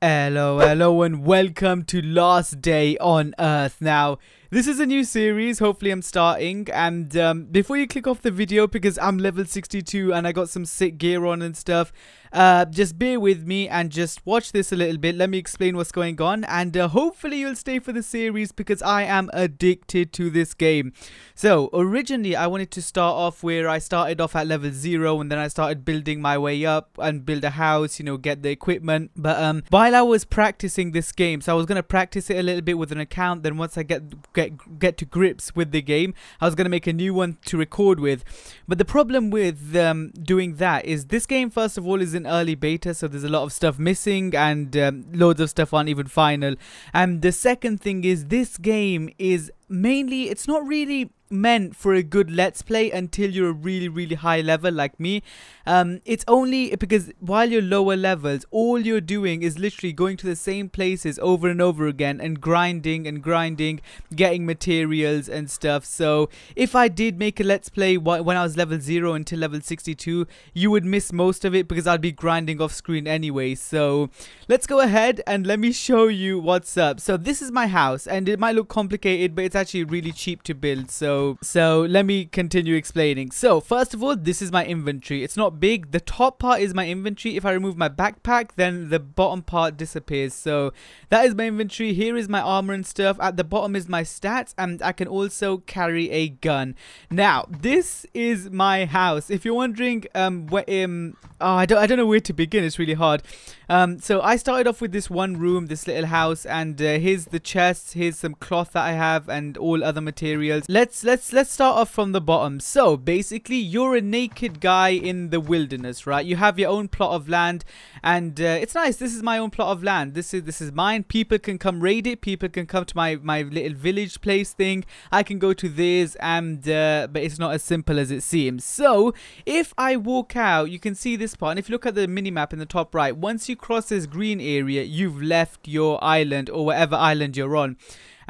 Hello, hello, and welcome to Last Day on Earth. Now, this is a new series, hopefully I'm starting, and um, before you click off the video, because I'm level 62 and I got some sick gear on and stuff, uh, just bear with me and just watch this a little bit, let me explain what's going on, and uh, hopefully you'll stay for the series because I am addicted to this game. So, originally I wanted to start off where I started off at level 0 and then I started building my way up and build a house, you know, get the equipment, but um, while I was practicing this game, so I was going to practice it a little bit with an account, then once I get get get to grips with the game. I was gonna make a new one to record with, but the problem with um, doing that is this game first of all is in early beta, so there's a lot of stuff missing and um, loads of stuff aren't even final. And the second thing is this game is mainly it's not really meant for a good let's play until you're a really really high level like me um, it's only because while you're lower levels all you're doing is literally going to the same places over and over again and grinding and grinding getting materials and stuff so if i did make a let's play wh- when i was level 0 until level 62 you would miss most of it because i'd be grinding off screen anyway so let's go ahead and let me show you what's up so this is my house and it might look complicated but it's actually really cheap to build so so, let me continue explaining. So first of all, this is my inventory. It's not big. The top part is my inventory. If I remove my backpack, then the bottom part disappears. So that is my inventory. Here is my armor and stuff. At the bottom is my stats and I can also carry a gun. Now, this is my house. If you're wondering, um, where, um, oh, I don't, I don't know where to begin. It's really hard. Um, so I started off with this one room, this little house, and uh, here's the chests. Here's some cloth that I have, and all other materials. Let's let's let's start off from the bottom. So basically, you're a naked guy in the wilderness, right? You have your own plot of land, and uh, it's nice. This is my own plot of land. This is this is mine. People can come raid it. People can come to my my little village place thing. I can go to theirs, and uh, but it's not as simple as it seems. So if I walk out, you can see this part, and if you look at the mini map in the top right, once you cross this green area, you've left your island or whatever island you're on.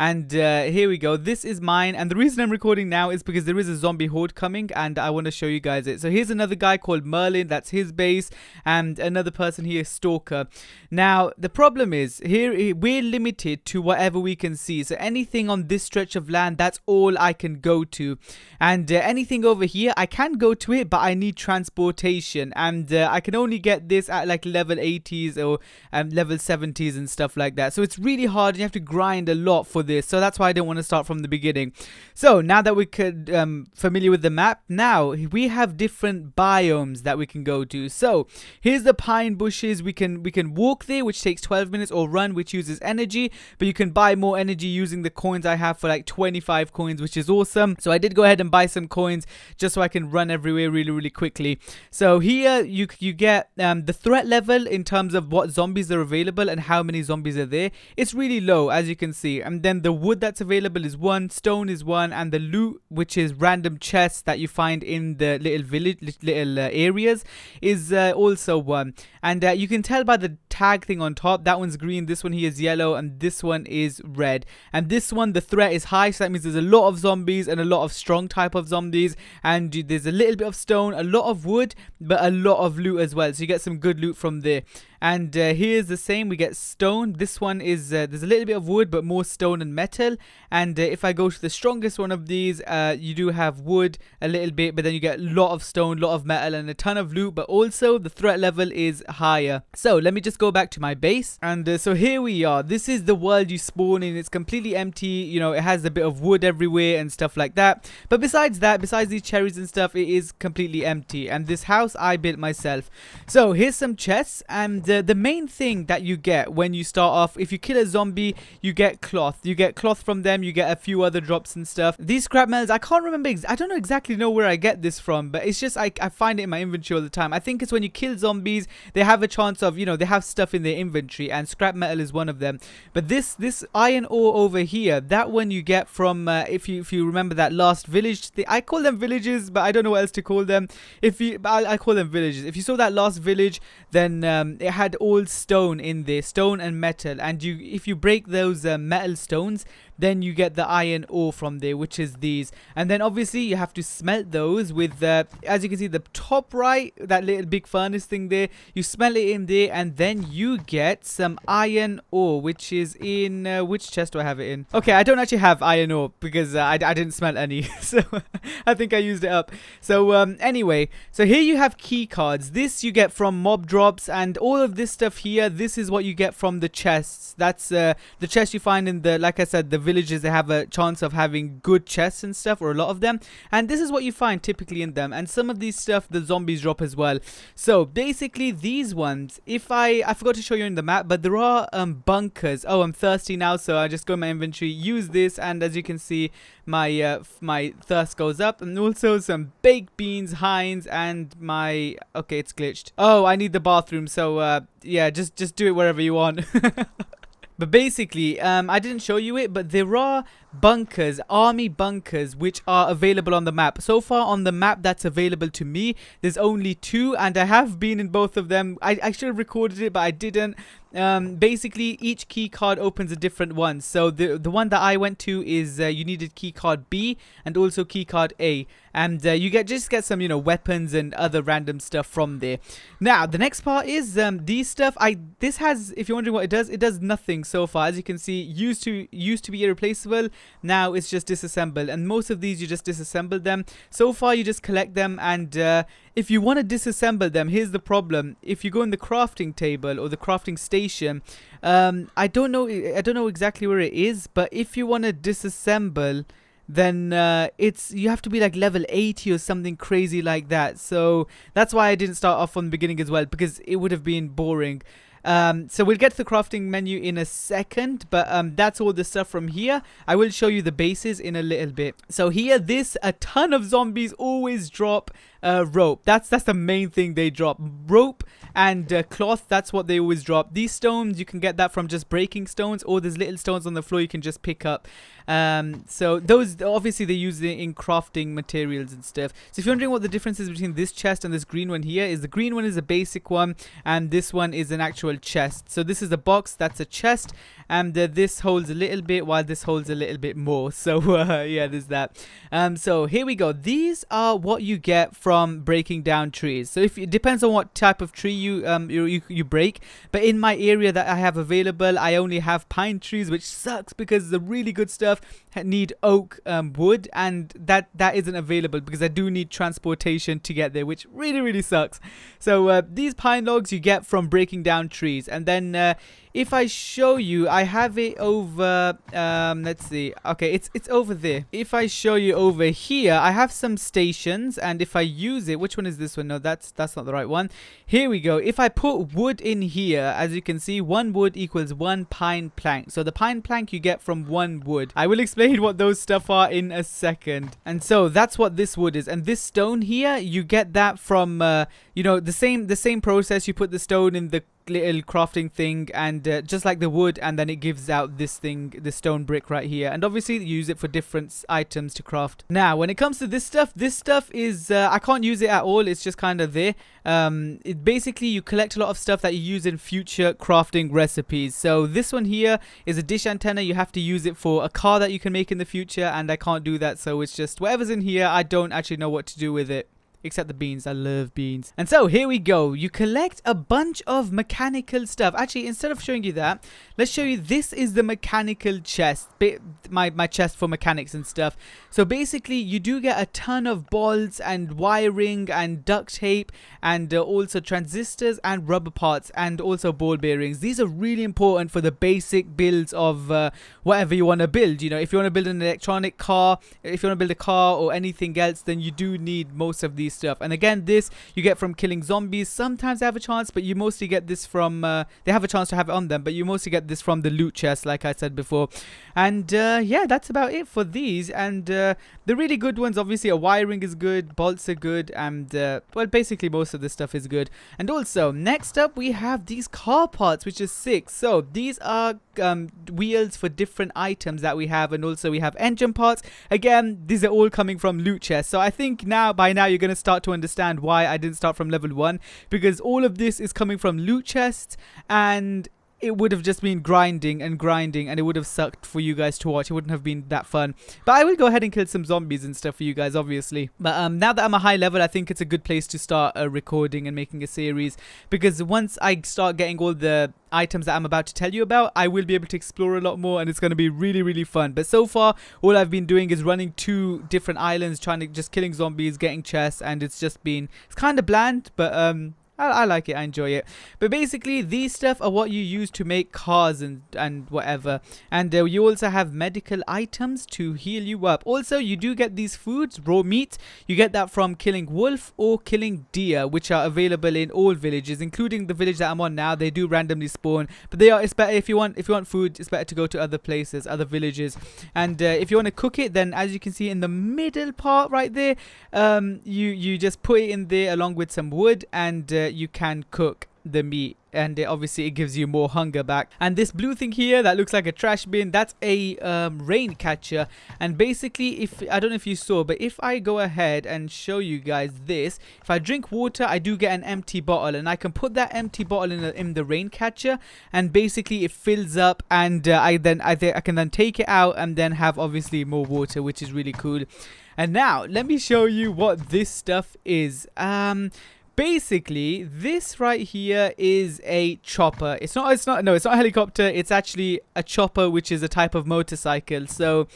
And uh, here we go. This is mine. And the reason I'm recording now is because there is a zombie horde coming and I want to show you guys it. So here's another guy called Merlin. That's his base. And another person here, Stalker. Now, the problem is here we're limited to whatever we can see. So anything on this stretch of land, that's all I can go to. And uh, anything over here, I can go to it, but I need transportation. And uh, I can only get this at like level 80s or um, level 70s and stuff like that. So it's really hard. You have to grind a lot for this, so that's why I didn't want to start from the beginning. So now that we could um, familiar with the map, now we have different biomes that we can go to. So here's the pine bushes. We can we can walk there, which takes 12 minutes, or run, which uses energy. But you can buy more energy using the coins I have for like 25 coins, which is awesome. So I did go ahead and buy some coins just so I can run everywhere really really quickly. So here you you get um, the threat level in terms of what zombies are available and how many zombies are there. It's really low as you can see, and then the wood that's available is one, stone is one, and the loot, which is random chests that you find in the little village, little uh, areas, is uh, also one. And uh, you can tell by the tag thing on top, that one's green, this one here is yellow, and this one is red. And this one, the threat is high, so that means there's a lot of zombies and a lot of strong type of zombies, and there's a little bit of stone, a lot of wood, but a lot of loot as well. So you get some good loot from there. And uh, here's the same, we get stone. This one is, uh, there's a little bit of wood, but more stone and metal. And uh, if I go to the strongest one of these, uh, you do have wood a little bit, but then you get a lot of stone, a lot of metal, and a ton of loot. But also, the threat level is higher. So, let me just go back to my base. And uh, so here we are. This is the world you spawn in. It's completely empty. You know, it has a bit of wood everywhere and stuff like that. But besides that, besides these cherries and stuff, it is completely empty. And this house I built myself. So, here's some chests. And the the main thing that you get when you start off, if you kill a zombie, you get cloth. You get cloth from them. You get a few other drops and stuff. These scrap metals, I can't remember. I don't know exactly know where I get this from, but it's just I I find it in my inventory all the time. I think it's when you kill zombies, they have a chance of you know they have stuff in their inventory, and scrap metal is one of them. But this this iron ore over here, that one you get from uh, if you if you remember that last village. I call them villages, but I don't know what else to call them. If you I, I call them villages. If you saw that last village, then um, it had all stone in there, stone and metal. And you, if you break those uh, metal stones, then you get the iron ore from there which is these and then obviously you have to smelt those with the as you can see the top right that little big furnace thing there you smelt it in there and then you get some iron ore which is in uh, which chest do I have it in okay I don't actually have iron ore because uh, I, I didn't smelt any so I think I used it up so um, anyway so here you have key cards this you get from mob drops and all of this stuff here this is what you get from the chests that's uh, the chest you find in the like I said the villages that have a chance of having good chests and stuff or a lot of them and this is what you find typically in them and some of these stuff the zombies drop as well so basically these ones if I I forgot to show you in the map but there are um, bunkers oh I'm thirsty now so I just go in my inventory use this and as you can see my uh, my thirst goes up and also some baked beans Heinz and my okay it's glitched oh I need the bathroom so uh, yeah just just do it wherever you want But basically, um, I didn't show you it, but there are bunkers, army bunkers, which are available on the map. So far on the map that's available to me, there's only two, and I have been in both of them. I, I should have recorded it, but I didn't. Um, basically, each key card opens a different one. So the the one that I went to is uh, you needed key card B and also key card A, and uh, you get just get some you know weapons and other random stuff from there. Now the next part is um, these stuff. I this has if you're wondering what it does, it does nothing so far. As you can see, used to used to be irreplaceable now it's just disassembled and most of these you just disassemble them. So far you just collect them and uh, if you want to disassemble them, here's the problem. If you go in the crafting table or the crafting station, um, I don't know I don't know exactly where it is, but if you want to disassemble then uh, it's you have to be like level 80 or something crazy like that. So that's why I didn't start off from the beginning as well because it would have been boring. Um, so we'll get to the crafting menu in a second, but um, that's all the stuff from here. I will show you the bases in a little bit. So here, this, a ton of zombies always drop uh, rope. That's that's the main thing they drop. Rope and uh, cloth. That's what they always drop. These stones you can get that from just breaking stones, or there's little stones on the floor you can just pick up. Um, so those obviously they use it in crafting materials and stuff. So if you're wondering what the difference is between this chest and this green one here, is the green one is a basic one, and this one is an actual chest. So this is a box. That's a chest, and uh, this holds a little bit while this holds a little bit more so uh, yeah there's that um so here we go these are what you get from breaking down trees so if it depends on what type of tree you um you, you, you break but in my area that I have available I only have pine trees which sucks because the really good stuff need oak um, wood and that that isn't available because I do need transportation to get there which really really sucks so uh, these pine logs you get from breaking down trees and then uh, if I show you, I have it over, um, let's see. Okay, it's it's over there. If I show you over here, I have some stations, and if I use it, which one is this one? No, that's that's not the right one. Here we go. If I put wood in here, as you can see, one wood equals one pine plank. So the pine plank you get from one wood. I will explain what those stuff are in a second. And so that's what this wood is. And this stone here, you get that from, uh, you know, the same the same process. You put the stone in the little crafting thing and uh, just like the wood and then it gives out this thing the stone brick right here and obviously use it for different items to craft now when it comes to this stuff this stuff is uh, I can't use it at all it's just kind of there um, it basically you collect a lot of stuff that you use in future crafting recipes so this one here is a dish antenna you have to use it for a car that you can make in the future and I can't do that so it's just whatever's in here I don't actually know what to do with it except the beans. I love beans. And so here we go. You collect a bunch of mechanical stuff. Actually, instead of showing you that, let's show you this is the mechanical chest. My, my chest for mechanics and stuff. So basically, you do get a ton of bolts and wiring and duct tape and uh, also transistors and rubber parts and also ball bearings. These are really important for the basic builds of uh, whatever you want to build. You know, if you want to build an electronic car, if you want to build a car or anything else, then you do need most of these zombie stuff. And again, this you get from killing zombies. Sometimes they have a chance, but you mostly get this from, uh, they have a chance to have it on them, but you mostly get this from the loot chest, like I said before. And uh, yeah, that's about it for these. And uh, the really good ones, obviously, a wiring is good, bolts are good, and uh, well, basically most of this stuff is good. And also, next up, we have these car parts, which is sick. So these are um, wheels for different items that we have, and also we have engine parts. Again, these are all coming from loot chests. So I think now, by now, you're going to start to understand why I didn't start from level 1 because all of this is coming from loot chests and it would have just been grinding and grinding and it would have sucked for you guys to watch. It wouldn't have been that fun. But I will go ahead and kill some zombies and stuff for you guys, obviously. But um, now that I'm a high level, I think it's a good place to start a uh, recording and making a series. Because once I start getting all the items that I'm about to tell you about, I will be able to explore a lot more and it's going to be really, really fun. But so far, all I've been doing is running two different islands, trying to just killing zombies, getting chests, and it's just been, it's kind of bland, but um, I, I, like it. I enjoy it. But basically, these stuff are what you use to make cars and, and whatever. And uh, you also have medical items to heal you up. Also, you do get these foods, raw meat. You get that from killing wolf or killing deer, which are available in all villages, including the village that I'm on now. They do randomly spawn, but they are. It's better if you want if you want food. It's better to go to other places, other villages. And uh, if you want to cook it, then as you can see in the middle part right there, um, you you just put it in there along with some wood and. Uh, that you can cook the meat and it obviously it gives you more hunger back and this blue thing here that looks like a trash bin that's a um, rain catcher and basically if I don't know if you saw but if I go ahead and show you guys this if I drink water I do get an empty bottle and I can put that empty bottle in the, in the rain catcher and basically it fills up and uh, I then I, th I can then take it out and then have obviously more water which is really cool and now let me show you what this stuff is um basically this right here is a chopper it's not it's not no it's not a helicopter it's actually a chopper which is a type of motorcycle so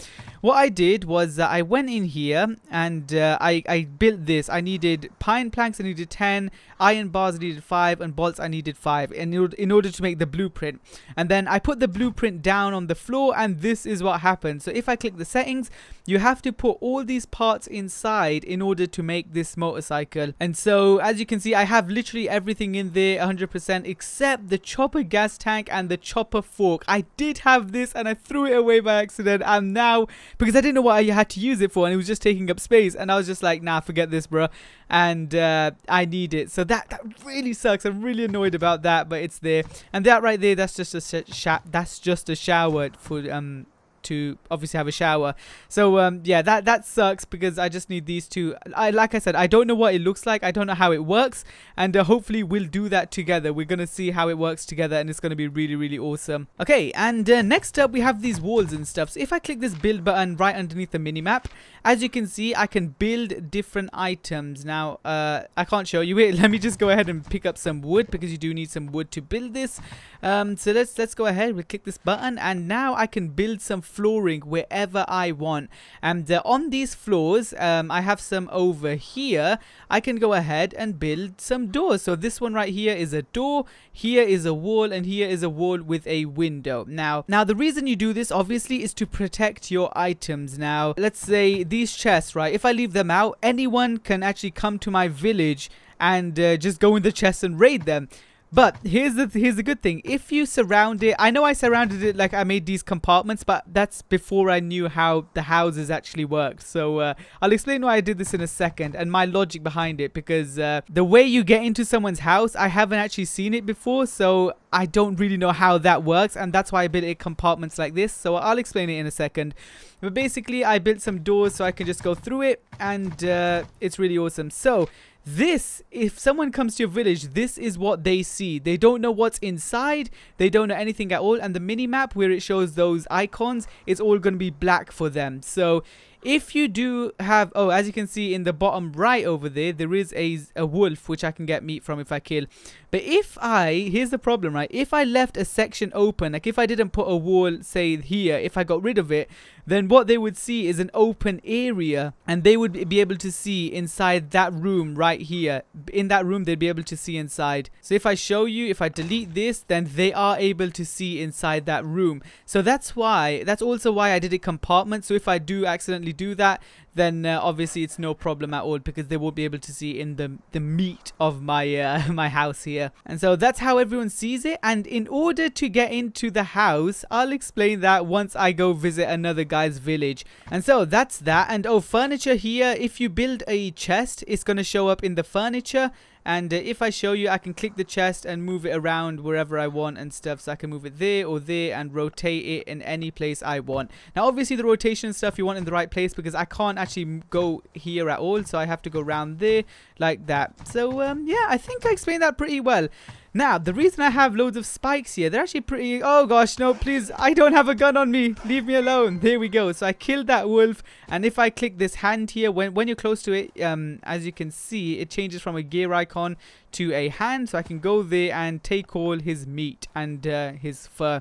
what I did was uh, I went in here and uh, I, I built this I needed pine planks I needed 10 iron bars I needed 5 and bolts I needed 5 in, in order to make the blueprint and then I put the blueprint down on the floor and this is what happened so if I click the settings you have to put all these parts inside in order to make this motorcycle and so as you can can see I have literally everything in there 100% except the chopper gas tank and the chopper fork. I did have this and I threw it away by accident and now because I didn't know what I had to use it for and it was just taking up space and I was just like nah forget this bro and uh, I need it. So that, that really sucks. I'm really annoyed about that but it's there and that right there that's just a sh that's just a shower for um to obviously have a shower. So um, yeah, that that sucks because I just need these two. I like I said, I don't know what it looks like. I don't know how it works, and uh, hopefully we'll do that together. We're gonna see how it works together, and it's gonna be really really awesome. Okay, and uh, next up we have these walls and stuff. So if I click this build button right underneath the mini map, as you can see, I can build different items. Now uh, I can't show you it. Let me just go ahead and pick up some wood because you do need some wood to build this. Um, so let's let's go ahead. We'll click this button, and now I can build some flooring wherever I want. And uh, on these floors, um, I have some over here. I can go ahead and build some doors. So this one right here is a door, here is a wall, and here is a wall with a window. Now, now the reason you do this obviously is to protect your items. Now, let's say these chests, right? If I leave them out, anyone can actually come to my village and uh, just go in the chest and raid them. But here's the here's the good thing. If you surround it, I know I surrounded it like I made these compartments, but that's before I knew how the houses actually work. So uh, I'll explain why I did this in a second and my logic behind it because uh, the way you get into someone's house, I haven't actually seen it before, so I don't really know how that works, and that's why I built it compartments like this. So I'll explain it in a second. But basically, I built some doors so I can just go through it, and uh, it's really awesome. So, this, if someone comes to your village, this is what they see. They don't know what's inside, they don't know anything at all, and the mini map where it shows those icons is all going to be black for them. So, if you do have, oh, as you can see in the bottom right over there, there is a, a wolf which I can get meat from if I kill. But if I, here's the problem, right? If I left a section open, like if I didn't put a wall, say here, if I got rid of it, then what they would see is an open area and they would be able to see inside that room right here. In that room, they'd be able to see inside. So if I show you, if I delete this, then they are able to see inside that room. So that's why, that's also why I did a compartment. So if I do accidentally do that, then uh, obviously it's no problem at all because they won't be able to see in the the meat of my uh, my house here. And so that's how everyone sees it. And in order to get into the house, I'll explain that once I go visit another guy's village. And so that's that. And oh, furniture here. If you build a chest, it's gonna show up in the furniture. And uh, if I show you, I can click the chest and move it around wherever I want and stuff. So I can move it there or there and rotate it in any place I want. Now, obviously, the rotation stuff you want in the right place because I can't actually go here at all. So I have to go around there like that. So, um, yeah, I think I explained that pretty well. Now, the reason I have loads of spikes here, they're actually pretty... Oh gosh, no, please, I don't have a gun on me. Leave me alone. There we go. So I killed that wolf. And if I click this hand here, when, when you're close to it, um, as you can see, it changes from a gear icon to a hand. So I can go there and take all his meat and uh, his fur.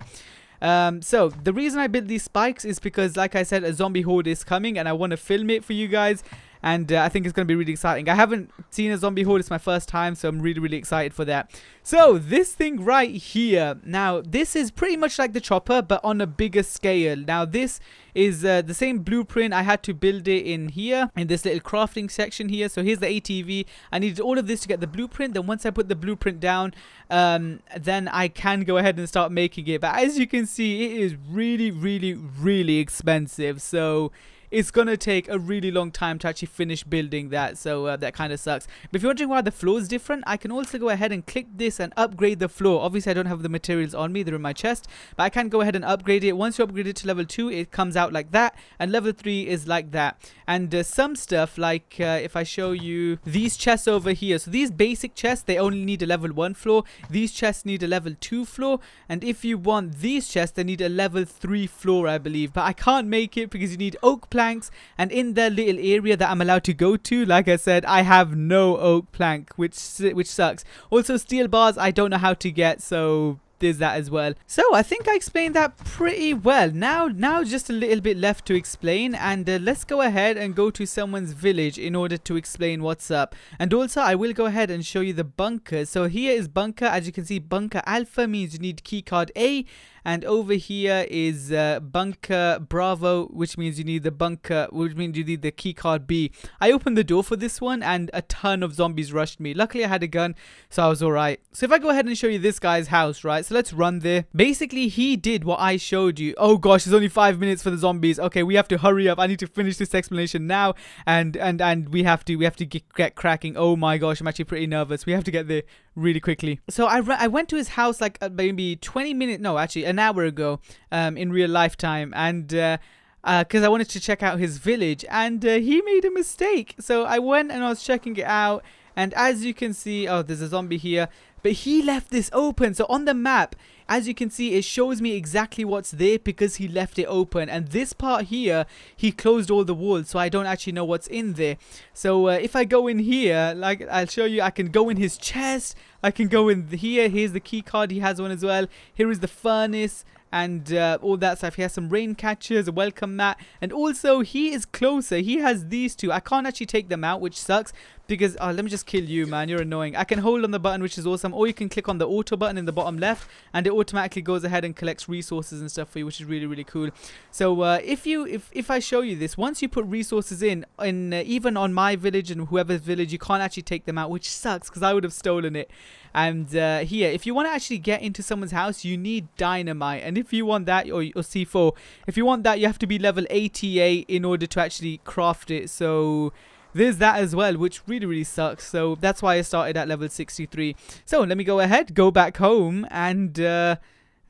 Um, so the reason I built these spikes is because, like I said, a zombie horde is coming and I want to film it for you guys and uh, I think it's going to be really exciting. I haven't seen a zombie horde; it's my first time, so I'm really really excited for that. So this thing right here, now this is pretty much like the chopper, but on a bigger scale. Now this is uh, the same blueprint I had to build it in here in this little crafting section here. So here's the ATV. I needed all of this to get the blueprint. Then once I put the blueprint down, um, then I can go ahead and start making it. But as you can see, it is really, really, really expensive. So it's gonna take a really long time to actually finish building that so uh, that kind of sucks but if you're wondering why the floor is different I can also go ahead and click this and upgrade the floor obviously I don't have the materials on me they're in my chest but I can go ahead and upgrade it once you upgrade it to level 2 it comes out like that and level 3 is like that and uh, some stuff like uh, if I show you these chests over here so these basic chests they only need a level 1 floor these chests need a level 2 floor and if you want these chests they need a level 3 floor I believe but I can't make it because you need oak planks planks and in the little area that I'm allowed to go to like I said I have no oak plank which which sucks also steel bars I don't know how to get so there's that as well. So I think I explained that pretty well. Now, now just a little bit left to explain and uh, let's go ahead and go to someone's village in order to explain what's up. And also I will go ahead and show you the bunker. So here is bunker. As you can see bunker alpha means you need keycard A and over here is uh, bunker Bravo, which means you need the bunker, which means you need the keycard B. I opened the door for this one and a ton of zombies rushed me. Luckily I had a gun, so I was alright. So if I go ahead and show you this guy's house, right? So let's run there. Basically, he did what I showed you. Oh gosh, there's only five minutes for the zombies. Okay, we have to hurry up. I need to finish this explanation now. And and and we have to we have to get, get cracking. Oh my gosh, I'm actually pretty nervous. We have to get there really quickly. So I, re- I went to his house like uh, maybe 20 minutes, no, actually an hour ago um, in real lifetime. And uh, because uh, I wanted to check out his village, and uh, he made a mistake. So I went and I was checking it out, and as you can see, oh, there's a zombie here. But he left this open. So on the map, as you can see, it shows me exactly what's there because he left it open. And this part here, he closed all the walls, so I don't actually know what's in there. So uh, if I go in here, like I'll show you, I can go in his chest. I can go in here. Here's the key card. He has one as well. Here is the furnace and uh, all that stuff. He has some rain catchers, a welcome mat, and also he is closer. He has these two. I can't actually take them out, which sucks because oh, let me just kill you, man. You're annoying. I can hold on the button, which is awesome, or you can click on the auto button in the bottom left, and it automatically goes ahead and collects resources and stuff for you, which is really really cool. So uh, if you if if I show you this, once you put resources in, in uh, even on my village and whoever's village, you can't actually take them out, which sucks because I would have stolen it. And uh, here, if you want to actually get into someone's house, you need dynamite, and if you want that, or, or C4, if you want that, you have to be level 88 in order to actually craft it. So there's that as well, which really, really sucks. So that's why I started at level 63. So let me go ahead, go back home, and uh,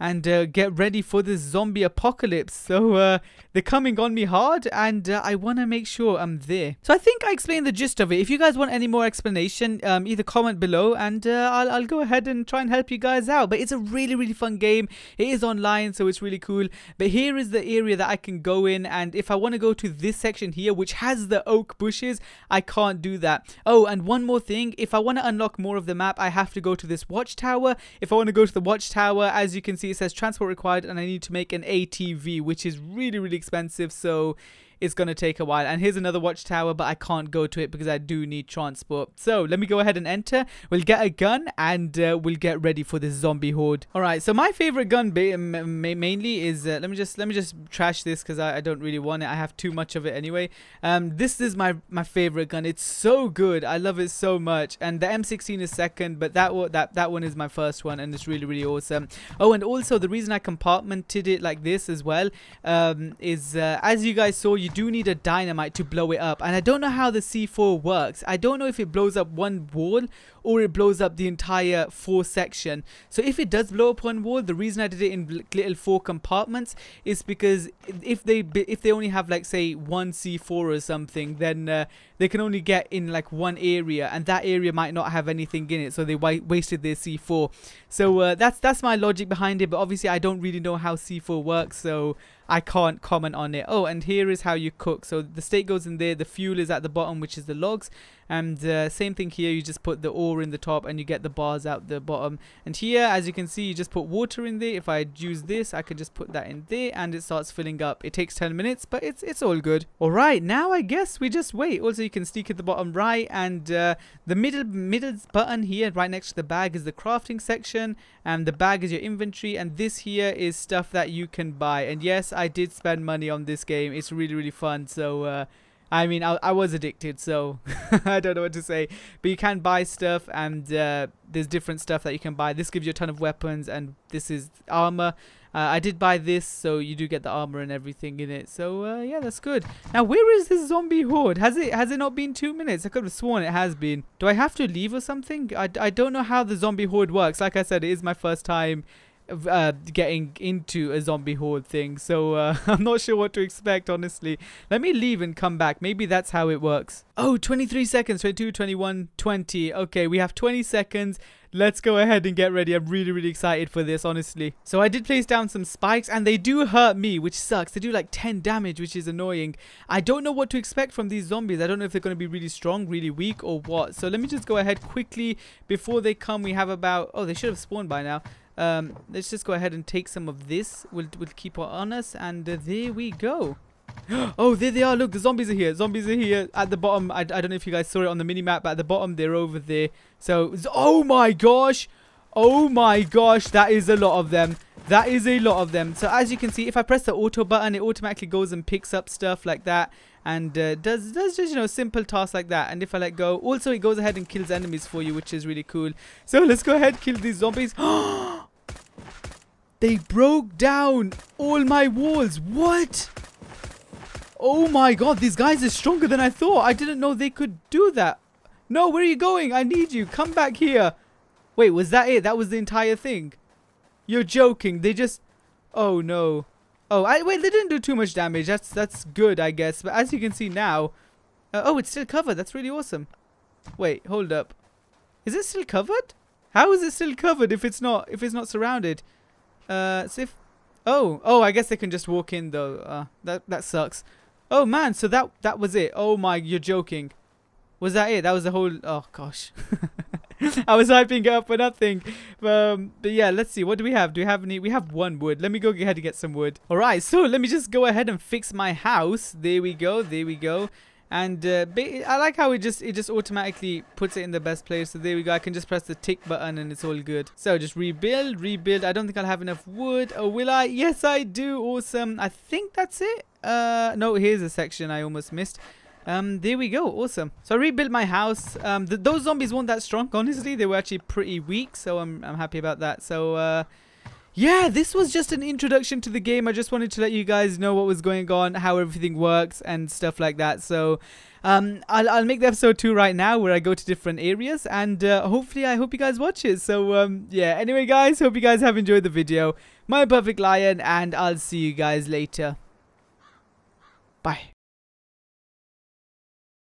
and uh, get ready for this zombie apocalypse. So uh, they're coming on me hard, and uh, I want to make sure I'm there. So I think I explained the gist of it. If you guys want any more explanation, um, either comment below, and uh, I'll, I'll go ahead and try and help you guys out. But it's a really, really fun game. It is online, so it's really cool. But here is the area that I can go in, and if I want to go to this section here, which has the oak bushes, I can't do that. Oh, and one more thing. If I want to unlock more of the map, I have to go to this watchtower. If I want to go to the watchtower, as you can see, it says transport required and I need to make an ATV, which is really, really expensive. So it's going to take a while. And here's another watchtower, but I can't go to it because I do need transport. So let me go ahead and enter. We'll get a gun and uh, we'll get ready for this zombie horde. All right, so my favorite gun mainly is, uh, let me just let me just trash this because I, I, don't really want it. I have too much of it anyway. Um, This is my, my favorite gun. It's so good. I love it so much. And the M16 is second, but that, that, that one is my first one and it's really, really awesome. Oh, and also the reason I compartmented it like this as well um, is uh, as you guys saw, you do need a dynamite to blow it up. And I don't know how the C4 works. I don't know if it blows up one wall or it blows up the entire four section. So if it does blow up one wall, the reason I did it in little four compartments is because if they if they only have like say one C4 or something, then uh, they can only get in like one area, and that area might not have anything in it, so they wasted their C4. So uh, that's that's my logic behind it, but obviously I don't really know how C4 works, so I can't comment on it. Oh, and here is how you cook. So the steak goes in there, the fuel is at the bottom, which is the logs, and uh, same thing here. You just put the oil four in the top and you get the bars out the bottom and here as you can see you just put water in there if I use this I could just put that in there and it starts filling up it takes 10 minutes but it's it's all good alright now I guess we just wait also you can sneak at the bottom right and uh, the middle middle button here right next to the bag is the crafting section and the bag is your inventory and this here is stuff that you can buy and yes I did spend money on this game it's really really fun so uh, I mean, I, I was addicted, so I don't know what to say. But you can buy stuff, and uh, there's different stuff that you can buy. This gives you a ton of weapons, and this is armor. Uh, I did buy this, so you do get the armor and everything in it. So uh, yeah, that's good. Now, where is this zombie horde? Has it has it not been two minutes? I could have sworn it has been. Do I have to leave or something? I, I don't know how the zombie horde works. Like I said, it is my first time uh, getting into a zombie horde thing. So uh, I'm not sure what to expect, honestly. Let me leave and come back. Maybe that's how it works. Oh, 23 seconds, 22, 21, 20. Okay, we have 20 seconds. Let's go ahead and get ready. I'm really, really excited for this, honestly. So I did place down some spikes and they do hurt me, which sucks. They do like 10 damage, which is annoying. I don't know what to expect from these zombies. I don't know if they're going to be really strong, really weak or what. So let me just go ahead quickly before they come. We have about, oh, they should have spawned by now. Um, let's just go ahead and take some of this. We'll, we'll keep it on us. And uh, there we go. oh, there they are. Look, the zombies are here. Zombies are here at the bottom. I, I don't know if you guys saw it on the mini-map, but at the bottom, they're over there. So, oh my gosh. Oh my gosh, that is a lot of them. That is a lot of them. So as you can see, if I press the auto button, it automatically goes and picks up stuff like that and uh, does does just you know simple tasks like that and if I let go also it goes ahead and kills enemies for you which is really cool so let's go ahead kill these zombies they broke down all my walls what oh my god these guys are stronger than I thought I didn't know they could do that no where are you going I need you come back here wait was that it that was the entire thing you're joking they just oh no Oh, I, wait, they didn't do too much damage. That's that's good, I guess. But as you can see now... Uh, oh, it's still covered. That's really awesome. Wait, hold up. Is it still covered? How is it still covered if it's not if it's not surrounded? Uh, so if... Oh, oh, I guess they can just walk in, though. Uh, that, that sucks. Oh, man, so that, that was it. Oh, my, you're joking. Was that it? That was the whole... Oh, gosh. I was hyping up for nothing. Um, but yeah, let's see. What do we have? Do we have any? We have one wood. Let me go ahead and get some wood. All right, so let me just go ahead and fix my house. There we go. There we go. And uh, I like how it just it just automatically puts it in the best place. So there we go. I can just press the tick button and it's all good. So just rebuild, rebuild. I don't think I'll have enough wood. Oh, will I? Yes, I do. Awesome. I think that's it. Uh, no, here's a section I almost missed. Um, there we go. Awesome. So I rebuilt my house. Um, th those zombies weren't that strong, honestly. They were actually pretty weak, so I'm, I'm happy about that. So, uh, yeah, this was just an introduction to the game. I just wanted to let you guys know what was going on, how everything works, and stuff like that. So, um, I'll, I'll make the episode two right now where I go to different areas, and uh, hopefully, I hope you guys watch it. So, um, yeah, anyway, guys, hope you guys have enjoyed the video. My Perfect Lion, and I'll see you guys later. Bye.